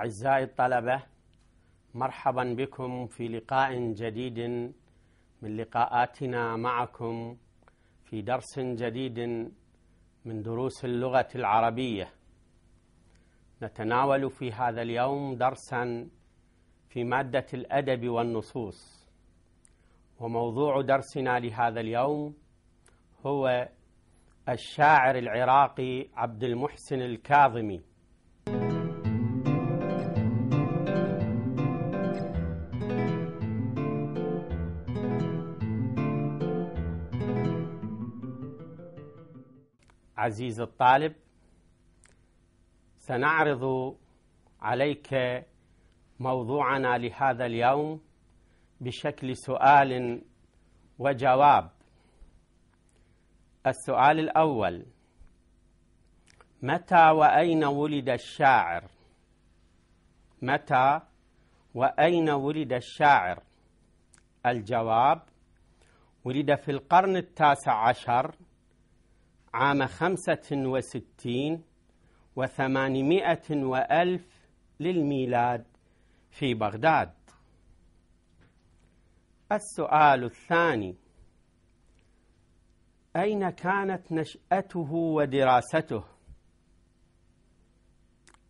أعزائي الطلبة مرحبا بكم في لقاء جديد من لقاءاتنا معكم في درس جديد من دروس اللغة العربية نتناول في هذا اليوم درسا في مادة الأدب والنصوص وموضوع درسنا لهذا اليوم هو الشاعر العراقي عبد المحسن الكاظمي عزيز الطالب سنعرض عليك موضوعنا لهذا اليوم بشكل سؤال وجواب السؤال الأول متى وأين ولد الشاعر متى وأين ولد الشاعر الجواب ولد في القرن التاسع عشر عام خمسة وستين وثمانمائة وألف للميلاد في بغداد السؤال الثاني أين كانت نشأته ودراسته؟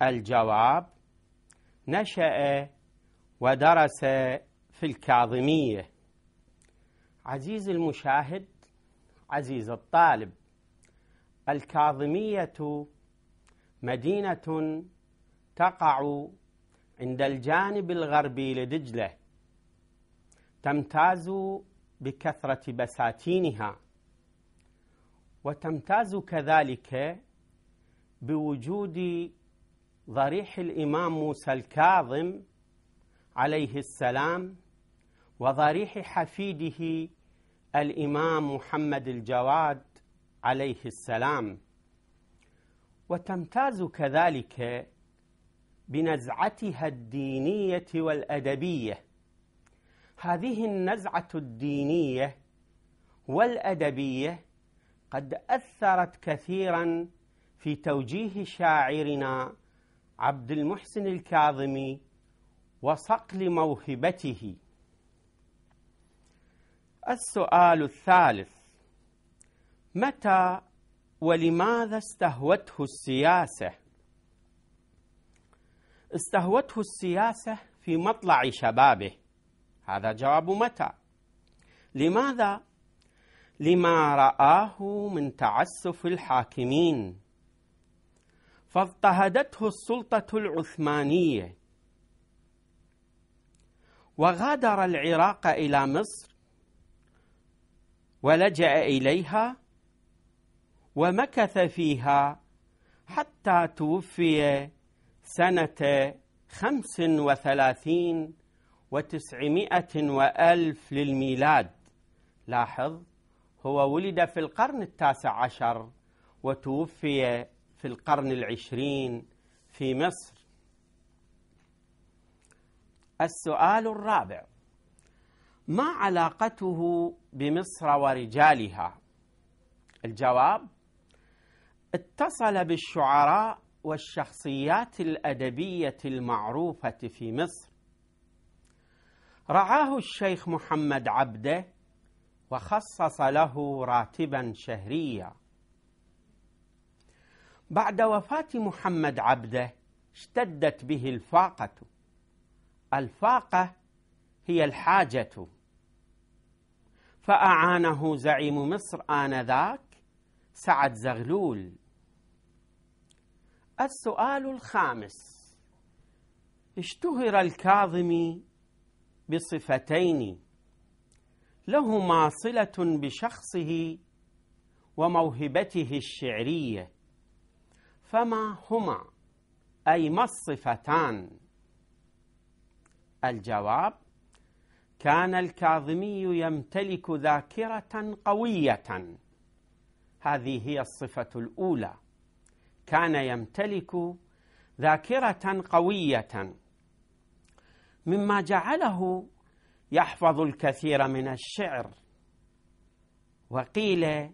الجواب نشأ ودرس في الكاظمية عزيز المشاهد عزيز الطالب الكاظمية مدينة تقع عند الجانب الغربي لدجلة تمتاز بكثرة بساتينها وتمتاز كذلك بوجود ضريح الإمام موسى الكاظم عليه السلام وضريح حفيده الإمام محمد الجواد عليه السلام وتمتاز كذلك بنزعتها الدينيه والادبيه هذه النزعه الدينيه والادبيه قد اثرت كثيرا في توجيه شاعرنا عبد المحسن الكاظمي وصقل موهبته السؤال الثالث متى ولماذا استهوته السياسه استهوته السياسه في مطلع شبابه هذا جواب متى لماذا لما راه من تعسف الحاكمين فاضطهدته السلطه العثمانيه وغادر العراق الى مصر ولجا اليها ومكث فيها حتى توفي سنة خمس وثلاثين وتسعمائة وألف للميلاد لاحظ هو ولد في القرن التاسع عشر وتوفي في القرن العشرين في مصر السؤال الرابع ما علاقته بمصر ورجالها الجواب اتصل بالشعراء والشخصيات الادبيه المعروفه في مصر رعاه الشيخ محمد عبده وخصص له راتبا شهريا بعد وفاه محمد عبده اشتدت به الفاقه الفاقه هي الحاجه فاعانه زعيم مصر انذاك سعد زغلول السؤال الخامس اشتهر الكاظمي بصفتين لهما صله بشخصه وموهبته الشعريه فما هما اي ما الصفتان الجواب كان الكاظمي يمتلك ذاكره قويه هذه هي الصفة الأولى كان يمتلك ذاكرة قوية مما جعله يحفظ الكثير من الشعر وقيل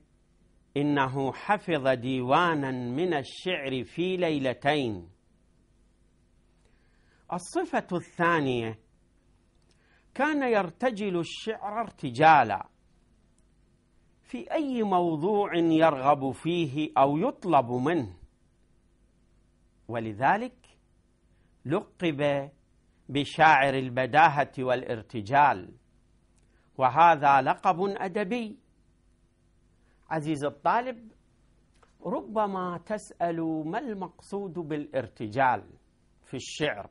إنه حفظ ديوانا من الشعر في ليلتين الصفة الثانية كان يرتجل الشعر ارتجالا في أي موضوع يرغب فيه أو يطلب منه ولذلك لقب بشاعر البداهة والارتجال وهذا لقب أدبي عزيز الطالب ربما تسأل ما المقصود بالارتجال في الشعر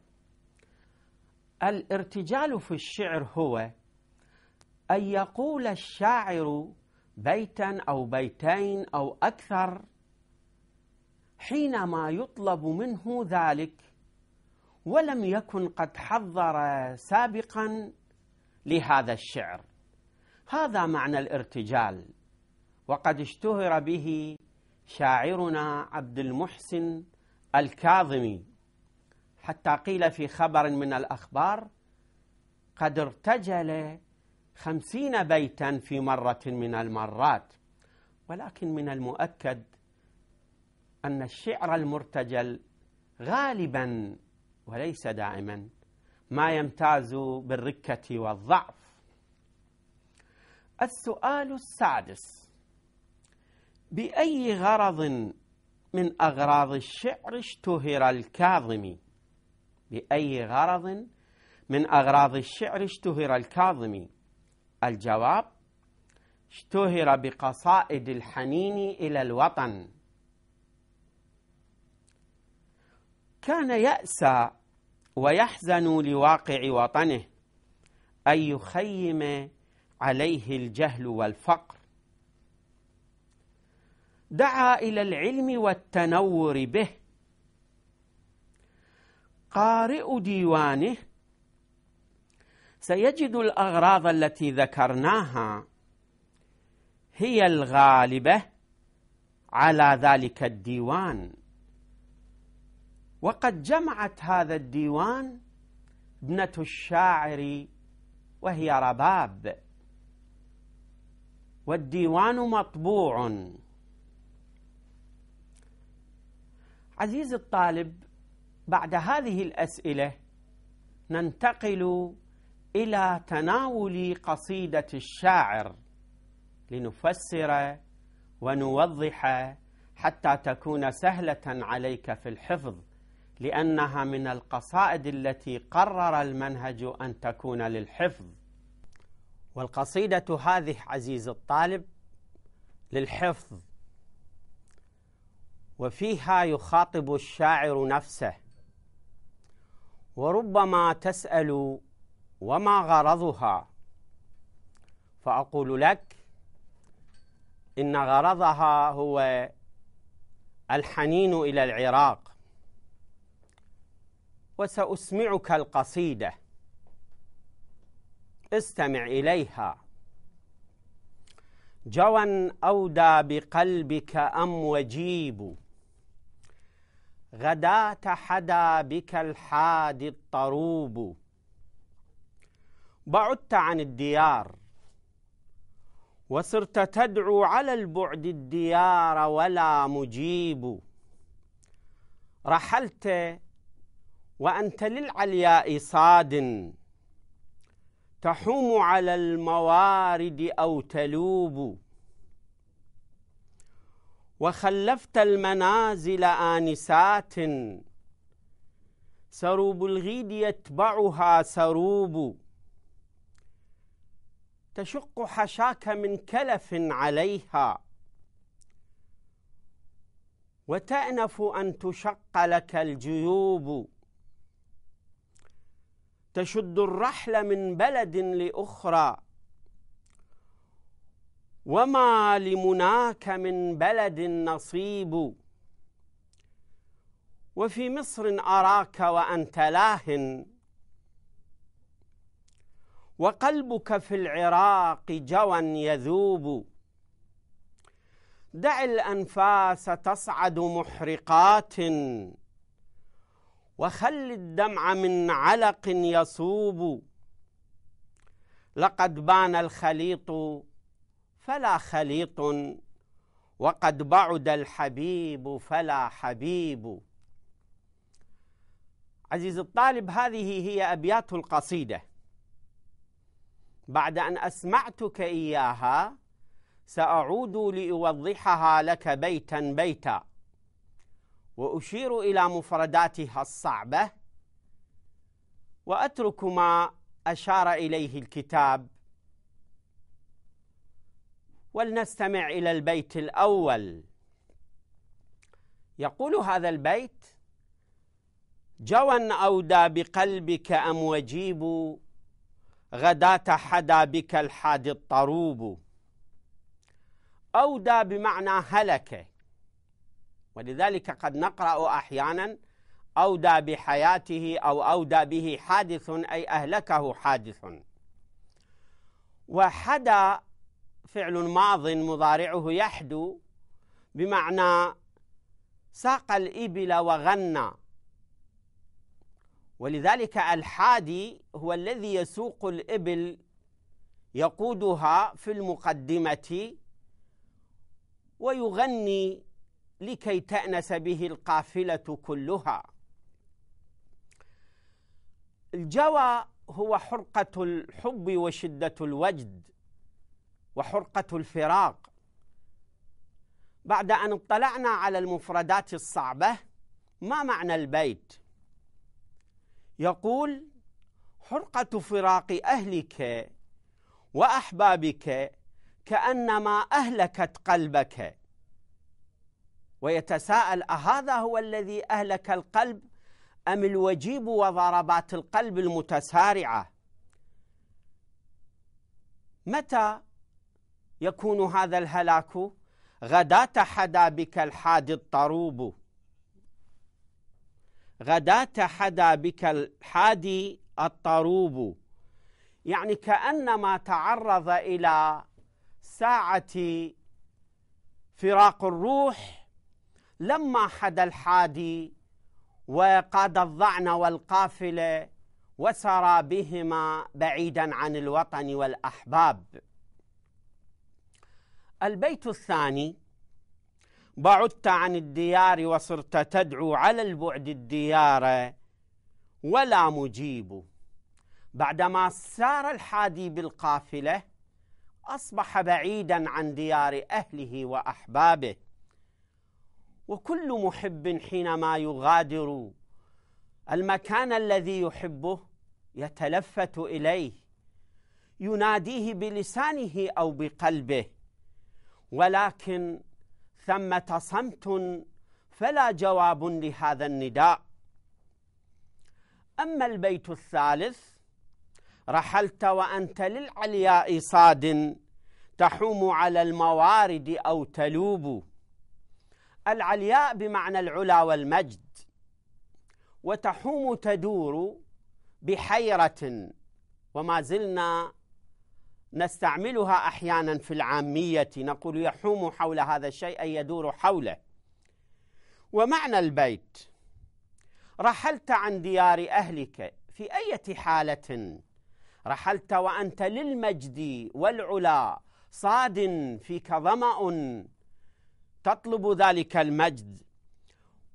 الارتجال في الشعر هو أن يقول الشاعر بيتا أو بيتين أو أكثر حينما يطلب منه ذلك ولم يكن قد حضر سابقا لهذا الشعر هذا معنى الارتجال وقد اشتهر به شاعرنا عبد المحسن الكاظمي حتى قيل في خبر من الأخبار قد ارتجل خمسين بيتا في مرة من المرات ولكن من المؤكد أن الشعر المرتجل غالبا وليس دائما ما يمتاز بالركة والضعف السؤال السادس بأي غرض من أغراض الشعر اشتهر الكاظمي بأي غرض من أغراض الشعر اشتهر الكاظمي الجواب اشتهر بقصائد الحنين إلى الوطن كان يأسى ويحزن لواقع وطنه أن يخيم عليه الجهل والفقر دعا إلى العلم والتنور به قارئ ديوانه سيجد الأغراض التي ذكرناها هي الغالبة على ذلك الديوان وقد جمعت هذا الديوان ابنة الشاعر وهي رباب والديوان مطبوع عزيزي الطالب بعد هذه الأسئلة ننتقل إلى تناول قصيدة الشاعر لنفسر ونوضح حتى تكون سهلة عليك في الحفظ لأنها من القصائد التي قرر المنهج أن تكون للحفظ والقصيدة هذه عزيز الطالب للحفظ وفيها يخاطب الشاعر نفسه وربما تسأل وما غرضها فأقول لك إن غرضها هو الحنين إلى العراق وسأسمعك القصيدة استمع إليها جوى أودى بقلبك أم وجيب غدا حدا بك الحاد الطروب بعدت عن الديار وصرت تدعو على البعد الديار ولا مجيب رحلت وأنت للعلياء صاد تحوم على الموارد أو تلوب وخلفت المنازل آنسات سروب الغيد يتبعها سروب تشق حشاك من كلف عليها وتأنف أن تشق لك الجيوب تشد الرحل من بلد لأخرى وما لمناك من بلد نصيب وفي مصر أراك وأنت لاهٍ وقلبك في العراق جوى يذوب دع الانفاس تصعد محرقات وخل الدمع من علق يصوب لقد بان الخليط فلا خليط وقد بعد الحبيب فلا حبيب عزيز الطالب هذه هي ابيات القصيده بعد أن أسمعتك إياها سأعود لأوضحها لك بيتا بيتا وأشير إلى مفرداتها الصعبة وأترك ما أشار إليه الكتاب ولنستمع إلى البيت الأول يقول هذا البيت جوا أودى بقلبك أم وجيب غداة حدا بك الحاد الطروب أودى بمعنى هلك ولذلك قد نقرأ أحيانا أودى بحياته أو أودى به حادث أي أهلكه حادث وحدا فعل ماض مضارعه يحدو بمعنى ساق الإبل وغنى ولذلك الحادي هو الذي يسوق الإبل يقودها في المقدمة ويغني لكي تأنس به القافلة كلها الجوى هو حرقة الحب وشدة الوجد وحرقة الفراق بعد أن اطلعنا على المفردات الصعبة ما معنى البيت؟ يقول حرقة فراق أهلك وأحبابك كأنما أهلكت قلبك ويتساءل أهذا هو الذي أهلك القلب أم الوجيب وضربات القلب المتسارعة متى يكون هذا الهلاك غداة حدا بك الحاد الطروب غداة حدا بك الحادي الطروب يعني كأنما تعرض إلى ساعة فراق الروح لما حدا الحادي وقاد الظعن والقافلة وسرى بهما بعيدا عن الوطن والأحباب البيت الثاني بعدت عن الديار وصرت تدعو على البعد الديار ولا مجيب بعدما سار الحادي بالقافله اصبح بعيدا عن ديار اهله واحبابه وكل محب حينما يغادر المكان الذي يحبه يتلفت اليه يناديه بلسانه او بقلبه ولكن ثمة صمت فلا جواب لهذا النداء أما البيت الثالث رحلت وأنت للعلياء صاد تحوم على الموارد أو تلوب العلياء بمعنى العلا والمجد وتحوم تدور بحيرة وما زلنا نستعملها احيانا في العاميه نقول يحوم حول هذا الشيء اي يدور حوله ومعنى البيت رحلت عن ديار اهلك في اي حاله رحلت وانت للمجد والعلا صاد فيك ظما تطلب ذلك المجد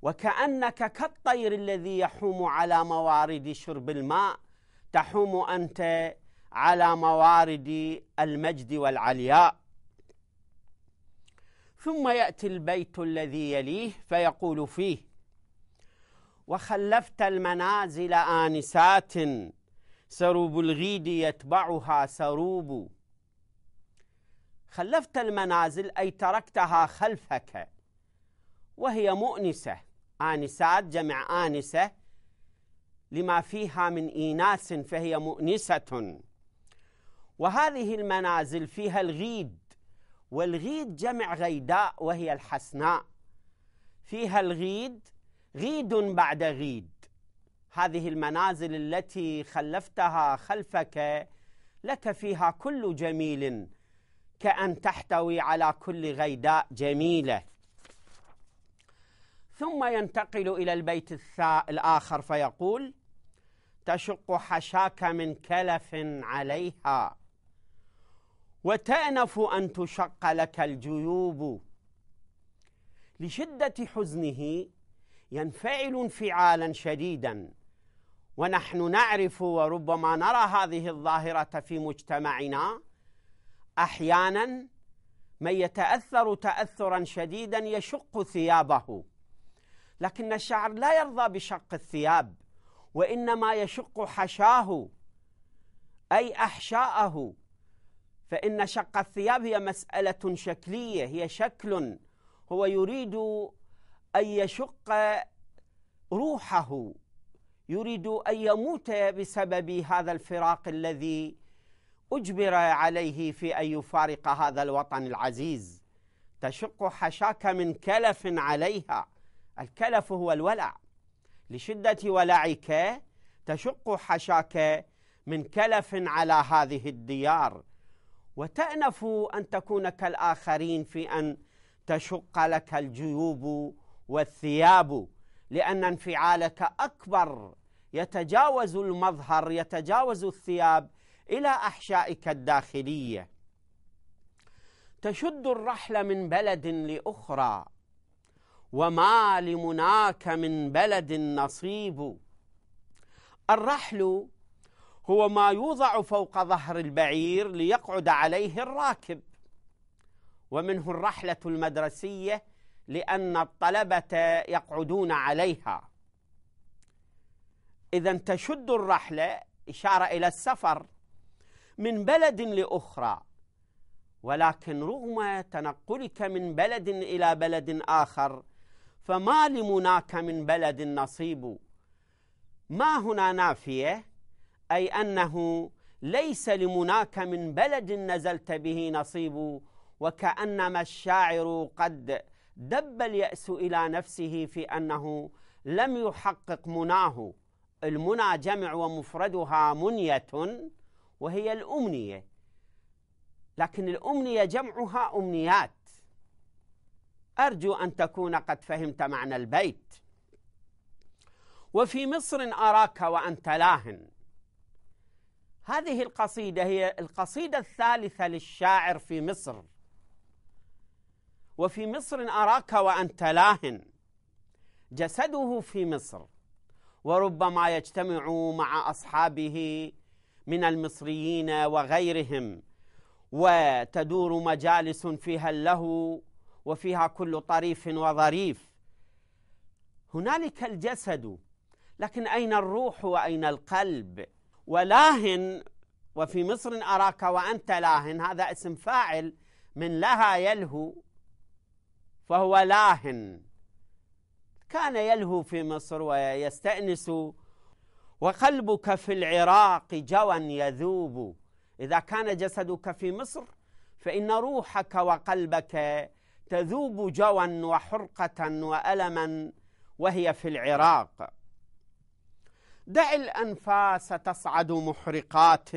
وكانك كالطير الذي يحوم على موارد شرب الماء تحوم انت على موارد المجد والعلياء ثم ياتي البيت الذي يليه فيقول فيه وخلفت المنازل انسات سروب الغيد يتبعها سروب خلفت المنازل اي تركتها خلفك وهي مؤنسه انسات جمع انسه لما فيها من ايناس فهي مؤنسه وهذه المنازل فيها الغيد والغيد جمع غيداء وهي الحسناء فيها الغيد غيد بعد غيد هذه المنازل التي خلفتها خلفك لك فيها كل جميل كأن تحتوي على كل غيداء جميلة ثم ينتقل إلى البيت الآخر فيقول تشق حشاك من كلف عليها وتأنف أن تشق لك الجيوب لشدة حزنه ينفعل انفعالا شديدا ونحن نعرف وربما نرى هذه الظاهرة في مجتمعنا أحيانا من يتأثر تأثرا شديدا يشق ثيابه لكن الشعر لا يرضى بشق الثياب وإنما يشق حشاه أي أحشاءه فإن شق الثياب هي مسألة شكلية هي شكل هو يريد أن يشق روحه يريد أن يموت بسبب هذا الفراق الذي أجبر عليه في أن يفارق هذا الوطن العزيز تشق حشاك من كلف عليها الكلف هو الولع لشدة ولعك تشق حشاك من كلف على هذه الديار وتأنف أن تكون كالآخرين في أن تشق لك الجيوب والثياب لأن انفعالك أكبر يتجاوز المظهر يتجاوز الثياب إلى أحشائك الداخلية تشد الرحل من بلد لأخرى وما لمناك من بلد نصيب الرحل هو ما يوضع فوق ظهر البعير ليقعد عليه الراكب ومنه الرحلة المدرسية لأن الطلبة يقعدون عليها إذا تشد الرحلة إشارة إلى السفر من بلد لأخرى ولكن رغم تنقلك من بلد إلى بلد آخر فما لمناك من بلد نصيب ما هنا نافية أي أنه ليس لمناك من بلد نزلت به نصيب وكأنما الشاعر قد دب اليأس إلى نفسه في أنه لم يحقق مناه المنى جمع ومفردها منية وهي الأمنية لكن الأمنية جمعها أمنيات أرجو أن تكون قد فهمت معنى البيت وفي مصر أراك وأنت لاهن هذه القصيدة هي القصيدة الثالثة للشاعر في مصر وفي مصر أراك وأنت لاهن جسده في مصر وربما يجتمع مع أصحابه من المصريين وغيرهم وتدور مجالس فيها اللهو وفيها كل طريف وظريف هنالك الجسد لكن أين الروح وأين القلب؟ ولاهن وفي مصر أراك وأنت لاهن هذا اسم فاعل من لها يلهو فهو لاهن كان يلهو في مصر ويستأنس وقلبك في العراق جوا يذوب إذا كان جسدك في مصر فإن روحك وقلبك تذوب جوا وحرقة وألما وهي في العراق دع الأنفاس تصعد محرقات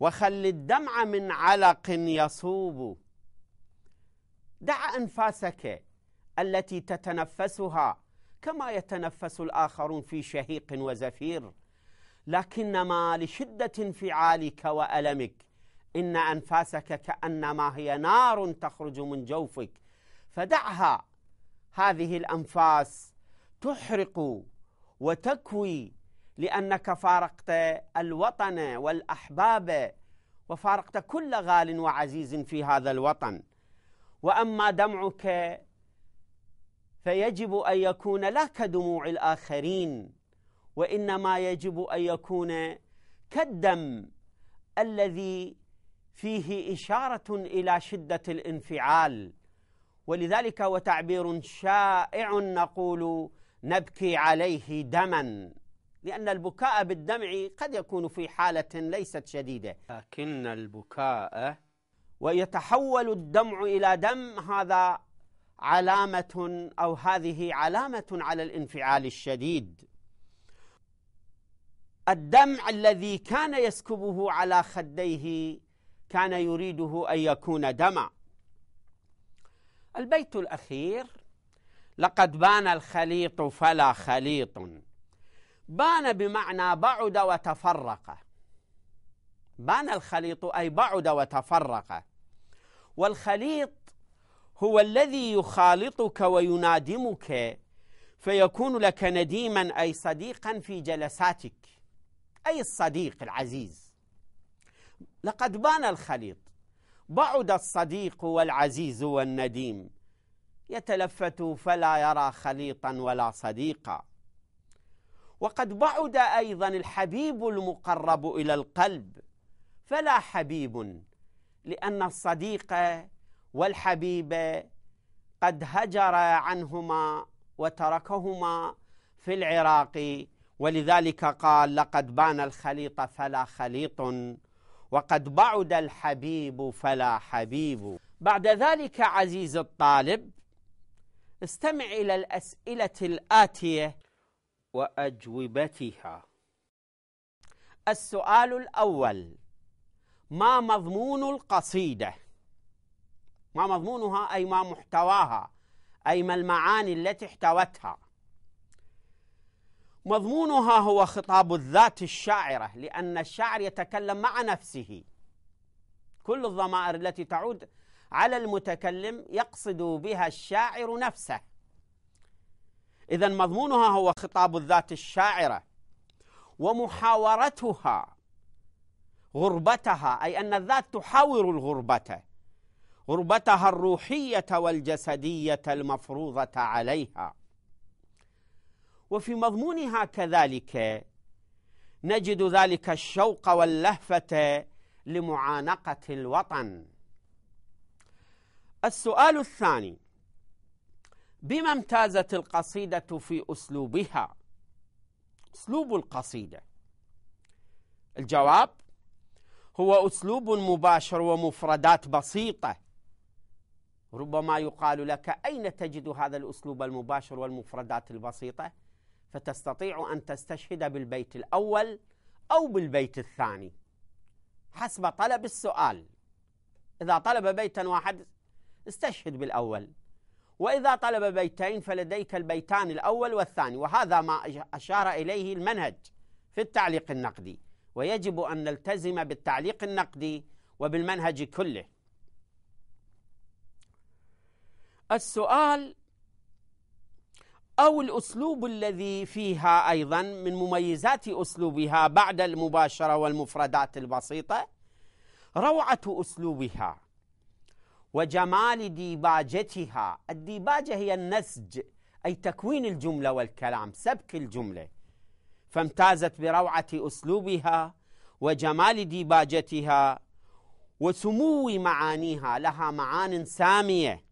وخل الدمع من علق يصوب دع أنفاسك التي تتنفسها كما يتنفس الآخرون في شهيق وزفير لكنما لشدة انفعالك وألمك إن أنفاسك كأنما هي نار تخرج من جوفك فدعها هذه الأنفاس تحرق وتكوي لأنك فارقت الوطن والأحباب وفارقت كل غال وعزيز في هذا الوطن وأما دمعك فيجب أن يكون لا كدموع الآخرين وإنما يجب أن يكون كالدم الذي فيه إشارة إلى شدة الانفعال ولذلك وتعبير شائع نقول نبكي عليه دما لأن البكاء بالدمع قد يكون في حالة ليست شديدة لكن البكاء ويتحول الدمع إلى دم هذا علامة أو هذه علامة على الانفعال الشديد الدمع الذي كان يسكبه على خديه كان يريده أن يكون دما البيت الأخير لقد بان الخليط فلا خليط بان بمعنى بعد وتفرق بان الخليط أي بعد وتفرق والخليط هو الذي يخالطك وينادمك فيكون لك نديما أي صديقا في جلساتك أي الصديق العزيز لقد بان الخليط بعد الصديق والعزيز والنديم يتلفت فلا يرى خليطا ولا صديقا وقد بعد ايضا الحبيب المقرب الى القلب فلا حبيب لان الصديق والحبيب قد هجر عنهما وتركهما في العراق ولذلك قال لقد بان الخليط فلا خليط وقد بعد الحبيب فلا حبيب بعد ذلك عزيز الطالب استمع إلى الأسئلة الآتية وأجوبتها السؤال الأول ما مضمون القصيدة ما مضمونها أي ما محتواها أي ما المعاني التي احتوتها مضمونها هو خطاب الذات الشاعرة لأن الشاعر يتكلم مع نفسه كل الضمائر التي تعود على المتكلم يقصد بها الشاعر نفسه إذا مضمونها هو خطاب الذات الشاعرة ومحاورتها غربتها أي أن الذات تحاور الغربة غربتها الروحية والجسدية المفروضة عليها وفي مضمونها كذلك نجد ذلك الشوق واللهفة لمعانقة الوطن السؤال الثاني بما امتازت القصيدة في أسلوبها أسلوب القصيدة الجواب هو أسلوب مباشر ومفردات بسيطة ربما يقال لك أين تجد هذا الأسلوب المباشر والمفردات البسيطة فتستطيع أن تستشهد بالبيت الأول أو بالبيت الثاني حسب طلب السؤال إذا طلب بيتا واحد استشهد بالأول وإذا طلب بيتين فلديك البيتان الأول والثاني وهذا ما أشار إليه المنهج في التعليق النقدي ويجب أن نلتزم بالتعليق النقدي وبالمنهج كله السؤال أو الأسلوب الذي فيها أيضا من مميزات أسلوبها بعد المباشرة والمفردات البسيطة روعة أسلوبها وجمال ديباجتها الديباجة هي النسج أي تكوين الجملة والكلام سبك الجملة فامتازت بروعة أسلوبها وجمال ديباجتها وسمو معانيها لها معان سامية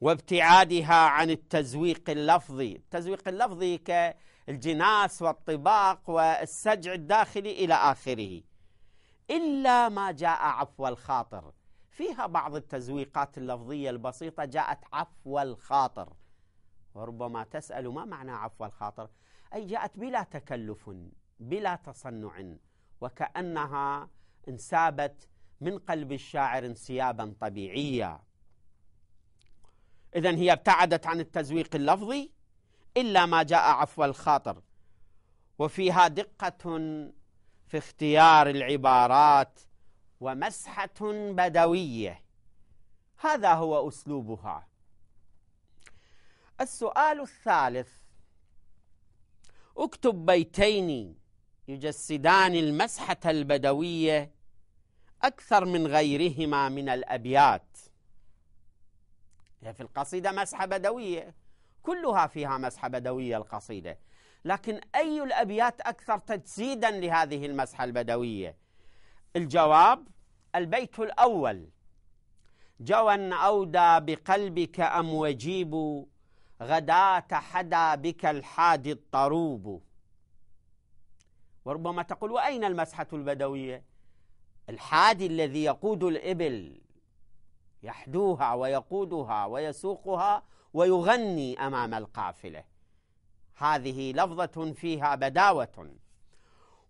وابتعادها عن التزويق اللفظي التزويق اللفظي كالجناس والطباق والسجع الداخلي إلى آخره إلا ما جاء عفو الخاطر فيها بعض التزويقات اللفظية البسيطة جاءت عفو الخاطر وربما تسأل ما معنى عفو الخاطر أي جاءت بلا تكلف بلا تصنع وكأنها انسابت من قلب الشاعر انسيابا طبيعيا إذا هي ابتعدت عن التزويق اللفظي إلا ما جاء عفو الخاطر وفيها دقة في اختيار العبارات ومسحة بدوية هذا هو أسلوبها السؤال الثالث اكتب بيتين يجسدان المسحة البدوية أكثر من غيرهما من الأبيات هي في القصيدة مسحة بدوية كلها فيها مسحة بدوية القصيدة لكن أي الأبيات أكثر تجسيدا لهذه المسحة البدوية الجواب البيت الأول جوا أودى بقلبك أم وجيب غداة حدا بك الحادي الطروب وربما تقول وأين المسحة البدوية الحادي الذي يقود الإبل يحدوها ويقودها ويسوقها ويغني أمام القافلة هذه لفظة فيها بداوة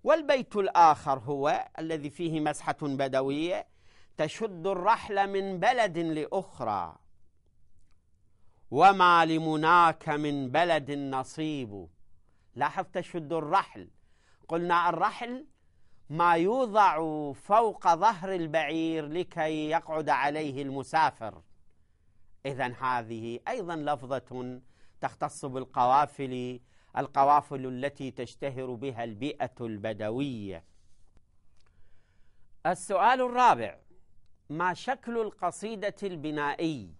والبيت الآخر هو الذي فيه مسحة بدوية تشد الرحل من بلد لأخرى وما لمناك من بلد نصيب لاحظ تشد الرحل قلنا الرحل ما يوضع فوق ظهر البعير لكي يقعد عليه المسافر إذا هذه أيضا لفظة تختص بالقوافل القوافل التي تشتهر بها البيئة البدوية. السؤال الرابع: ما شكل القصيدة البنائي؟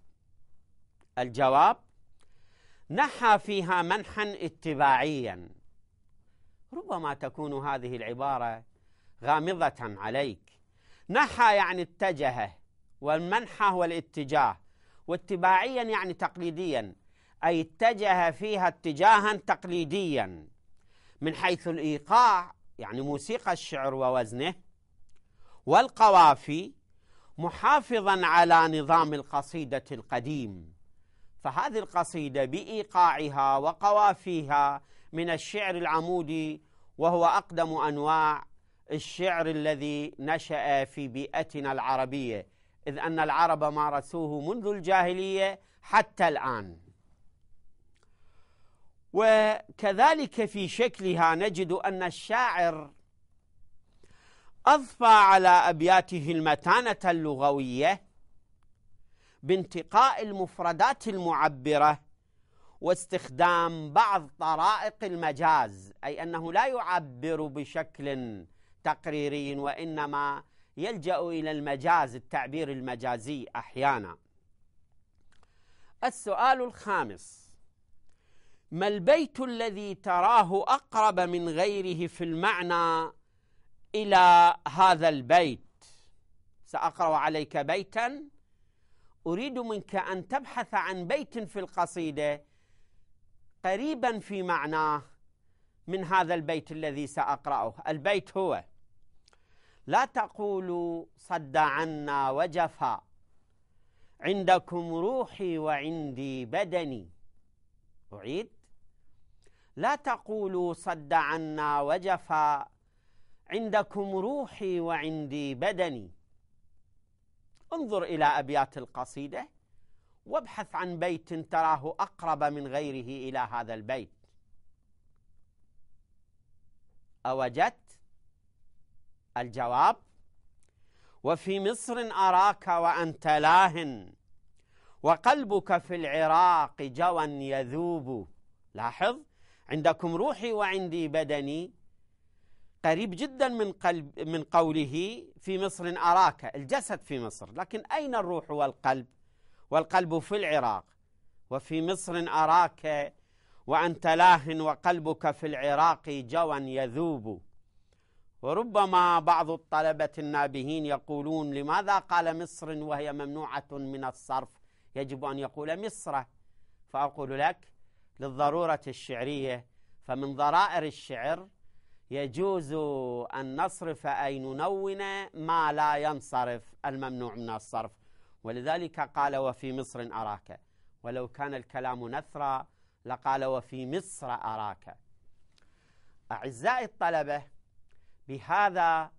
الجواب: نحى فيها منحا اتباعيا. ربما تكون هذه العبارة غامضة عليك. نحى يعني اتجه والمنحى هو الاتجاه واتباعيا يعني تقليديا أي اتجه فيها اتجاها تقليديا من حيث الإيقاع يعني موسيقى الشعر ووزنه والقوافي محافظا على نظام القصيدة القديم فهذه القصيدة بإيقاعها وقوافيها من الشعر العمودي وهو أقدم أنواع الشعر الذي نشأ في بيئتنا العربية إذ أن العرب مارسوه منذ الجاهلية حتى الآن وكذلك في شكلها نجد أن الشاعر أضفى على أبياته المتانة اللغوية بانتقاء المفردات المعبرة واستخدام بعض طرائق المجاز أي أنه لا يعبر بشكل تقريري وإنما يلجأ إلى المجاز التعبير المجازي أحيانا السؤال الخامس ما البيت الذي تراه اقرب من غيره في المعنى الى هذا البيت ساقرا عليك بيتا اريد منك ان تبحث عن بيت في القصيده قريبا في معناه من هذا البيت الذي ساقراه البيت هو لا تقولوا صد عنا وجفا عندكم روحي وعندي بدني اعيد لا تقولوا صد عنا وجفا عندكم روحي وعندي بدني انظر إلى أبيات القصيدة وابحث عن بيت تراه أقرب من غيره إلى هذا البيت أوجدت الجواب وفي مصر أراك وأنت لاهن وقلبك في العراق جوا يذوب لاحظ عندكم روحي وعندي بدني قريب جدا من قلب من قوله في مصر أراك الجسد في مصر لكن أين الروح والقلب والقلب في العراق وفي مصر أراك وأنت لاه وقلبك في العراق جوا يذوب وربما بعض الطلبة النابهين يقولون لماذا قال مصر وهي ممنوعة من الصرف يجب أن يقول مصر فأقول لك للضرورة الشعرية فمن ضرائر الشعر يجوز أن نصرف أي ننون ما لا ينصرف الممنوع من الصرف ولذلك قال وفي مصر أراك ولو كان الكلام نثرا لقال وفي مصر أراك أعزائي الطلبة بهذا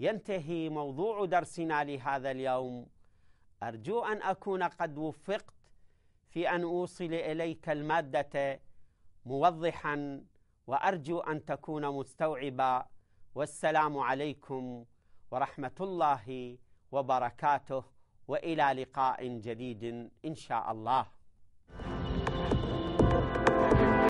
ينتهي موضوع درسنا لهذا اليوم أرجو أن أكون قد وفقت في ان اوصل اليك الماده موضحا وارجو ان تكون مستوعبا والسلام عليكم ورحمه الله وبركاته والى لقاء جديد ان شاء الله